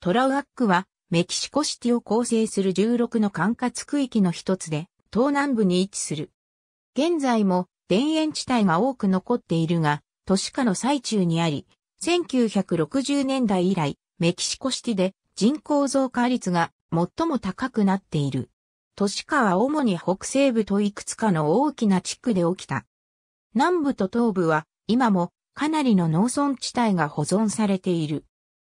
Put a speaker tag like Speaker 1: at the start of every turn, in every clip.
Speaker 1: トラウアックはメキシコシティを構成する16の管轄区域の一つで、東南部に位置する。現在も田園地帯が多く残っているが、都市化の最中にあり、1960年代以来、メキシコシティで人口増加率が最も高くなっている。都市化は主に北西部といくつかの大きな地区で起きた。南部と東部は今もかなりの農村地帯が保存されている。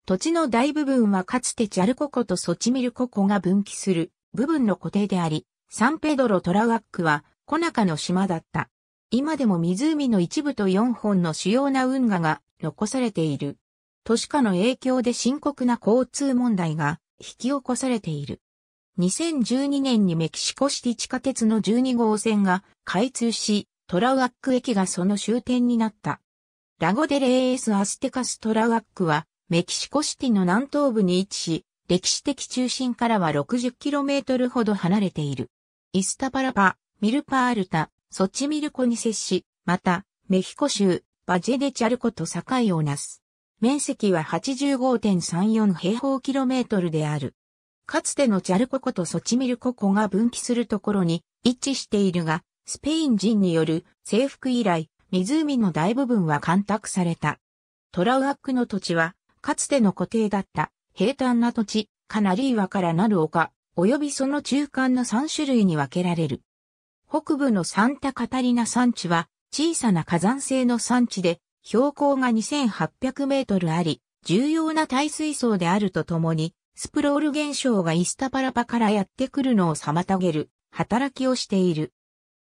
Speaker 1: 土地の大部分はかつてチャルコ湖とソチミルコ湖が分岐する部分の固定であり、サンペドロトラワックはコナカの島だった。今でも湖の一部と四本の主要な運河が残されている。都市化の影響で深刻な交通問題が引き起こされている。2012年にメキシコシティ地下鉄の12号線が開通し、トラワック駅がその終点になった。ラゴデレエース・アステカス・トラワックはメキシコシティの南東部に位置し、歴史的中心からは 60km ほど離れている。イスタパラパ、ミルパアルタ、ソチミルコに接し、また、メヒコ州、バジェデチャルコと境をなす。面積は85.34平方キロメートルである。かつてのチャルコ湖とソチミルコ湖が分岐するところに位置しているが、スペイン人による征服以来、湖の大部分は干拓された。トラウアックの土地はかつての固定だった平坦な土地、かなり岩からなる丘、及びその中間の3種類に分けられる。北部のサンタカタリナ山地は小さな火山性の山地で標高が2800メートルあり、重要な耐水層であるとともに、スプロール現象がイスタパラパからやってくるのを妨げる働きをしている。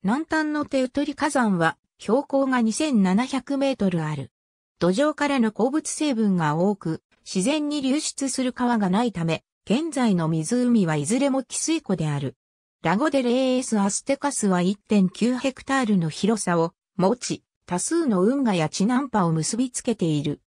Speaker 1: 南端のテウトリ火山は標高が2700メートルある。土壌からの鉱物成分が多く、自然に流出する川がないため、現在の湖はいずれも汽水湖である。ラゴデレーエス・アステカスは1.9ヘクタールの広さを持ち、多数の運河やチナンパを結びつけている。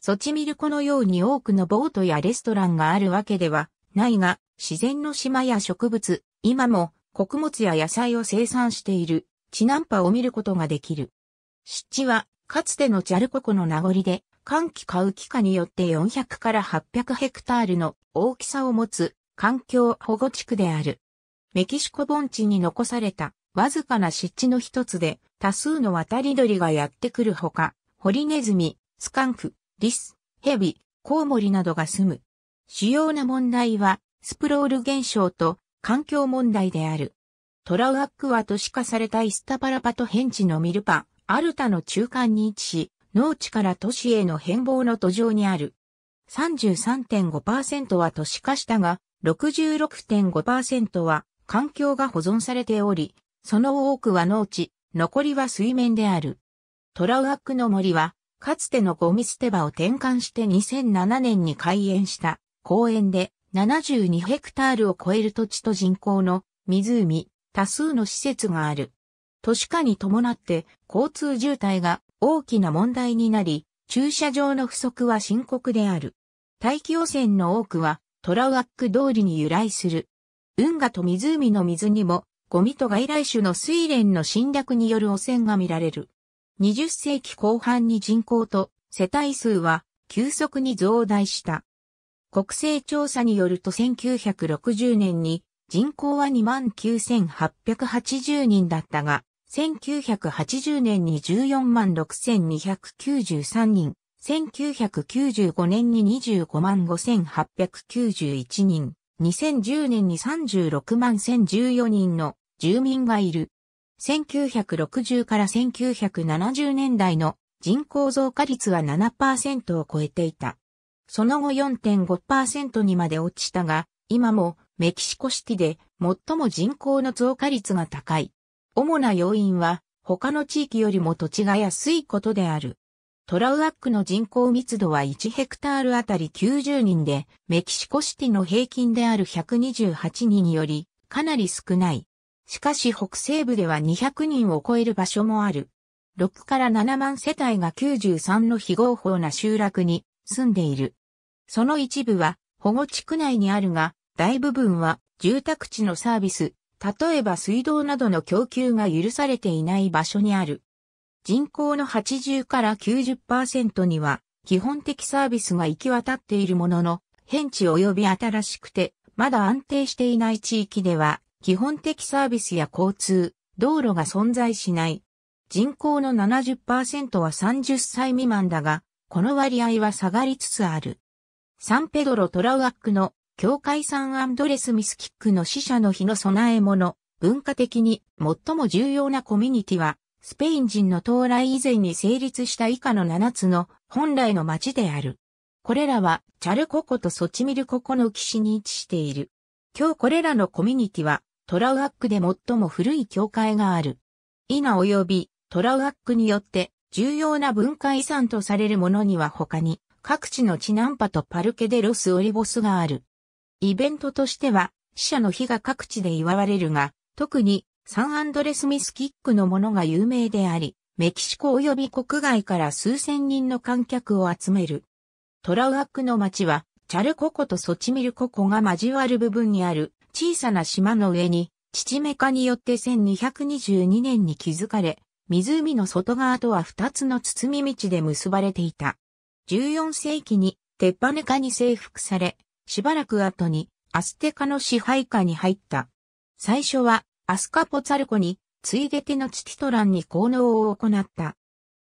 Speaker 1: ソチミルコのように多くのボートやレストランがあるわけではないが、自然の島や植物、今も穀物や野菜を生産している、チナンパを見ることができる。湿地はかつてのジャルココの名残で、寒気買う気化によって400から800ヘクタールの大きさを持つ環境保護地区である。メキシコ盆地に残されたわずかな湿地の一つで多数の渡り鳥がやってくるほか、ホリネズミ、スカンク、リス、ヘビ、コウモリなどが住む。主要な問題はスプロール現象と環境問題である。トラウアックアと死化されたイスタパラパとヘンチのミルパ、アルタの中間に位置し、農地から都市への変貌の途上にある。33.5%は都市化したが、66.5%は環境が保存されており、その多くは農地、残りは水面である。トラウアックの森は、かつてのゴミ捨て場を転換して2007年に開園した公園で72ヘクタールを超える土地と人口の湖、多数の施設がある。都市化に伴って交通渋滞が大きな問題になり、駐車場の不足は深刻である。大気汚染の多くはトラワック通りに由来する。運河と湖の水にも、ゴミと外来種の水蓮の侵略による汚染が見られる。20世紀後半に人口と世帯数は急速に増大した。国勢調査によると1960年に人口は29,880人だったが、1980年に146,293人、1995年に255,891人、2010年に361,014人の住民がいる。1960から1970年代の人口増加率は7%を超えていた。その後4.5%にまで落ちたが、今もメキシコシティで最も人口の増加率が高い。主な要因は他の地域よりも土地が安いことである。トラウアックの人口密度は1ヘクタールあたり90人で、メキシコシティの平均である128人よりかなり少ない。しかし北西部では200人を超える場所もある。6から7万世帯が93の非合法な集落に住んでいる。その一部は保護地区内にあるが、大部分は住宅地のサービス、例えば水道などの供給が許されていない場所にある。人口の80から90%には基本的サービスが行き渡っているものの、変地及び新しくてまだ安定していない地域では基本的サービスや交通、道路が存在しない。人口の70%は30歳未満だが、この割合は下がりつつある。サンペドロトラウアックの教会サンアンドレスミスキックの死者の日の備え物、文化的に最も重要なコミュニティは、スペイン人の到来以前に成立した以下の7つの本来の町である。これらは、チャルココとソチミルココの岸に位置している。今日これらのコミュニティは、トラウアックで最も古い教会がある。イナ及びトラウアックによって重要な文化遺産とされるものには他に各地のチナンパとパルケデロスオリボスがある。イベントとしては、死者の日が各地で祝われるが、特にサンアンドレスミスキックのものが有名であり、メキシコ及び国外から数千人の観客を集める。トラウアックの町は、チャルココとソチミルココが交わる部分にある小さな島の上に、チチメカによって1222年に築かれ、湖の外側とは2つの包み道で結ばれていた。14世紀にテッパネカに征服され、しばらく後にアステカの支配下に入った。最初はアスカポツァルコに、ついでてのチティトランに効能を行った。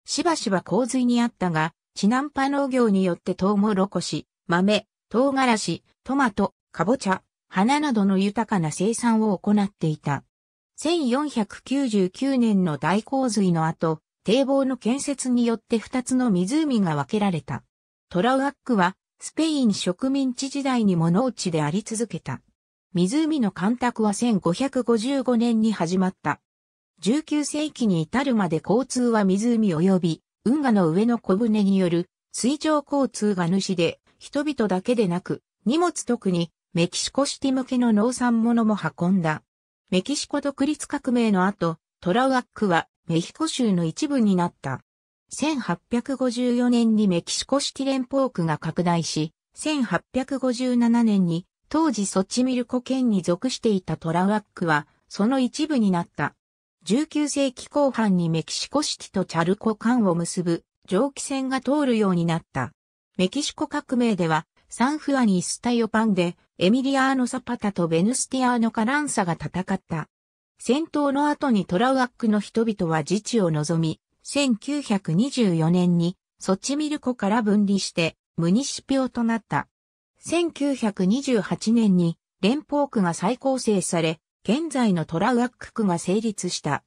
Speaker 1: しばしば洪水にあったが、チナンパ農業によってトウモロコシ、豆、唐辛子、トマト、カボチャ、花などの豊かな生産を行っていた。1499年の大洪水の後、堤防の建設によって二つの湖が分けられた。トラウアックはスペイン植民地時代にも農地であり続けた。湖の干拓は1555年に始まった。19世紀に至るまで交通は湖及び運河の上の小舟による水上交通が主で人々だけでなく荷物特にメキシコシティ向けの農産物も運んだ。メキシコ独立革命の後、トラウアックはメヒコ州の一部になった。1854年にメキシコ式連邦区が拡大し、1857年に当時ソチミルコ県に属していたトラワックはその一部になった。19世紀後半にメキシコ式とチャルコ間を結ぶ蒸気船が通るようになった。メキシコ革命ではサンフアニスタヨパンでエミリアーノ・サパタとベヌスティアーノ・カランサが戦った。戦闘の後にトラワックの人々は自治を望み、1924年にソチミルコから分離してムニシピオとなった。1928年に連邦区が再構成され、現在のトラウアック区が成立した。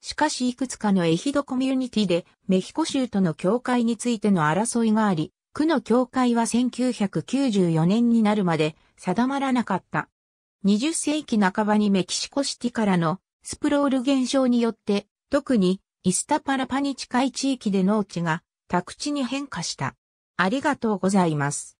Speaker 1: しかしいくつかのエヒドコミュニティでメヒコ州との境界についての争いがあり、区の境界は1994年になるまで定まらなかった。20世紀半ばにメキシコシティからのスプロール現象によって、特にイスタパラパに近い地域で農地が宅地に変化した。ありがとうございます。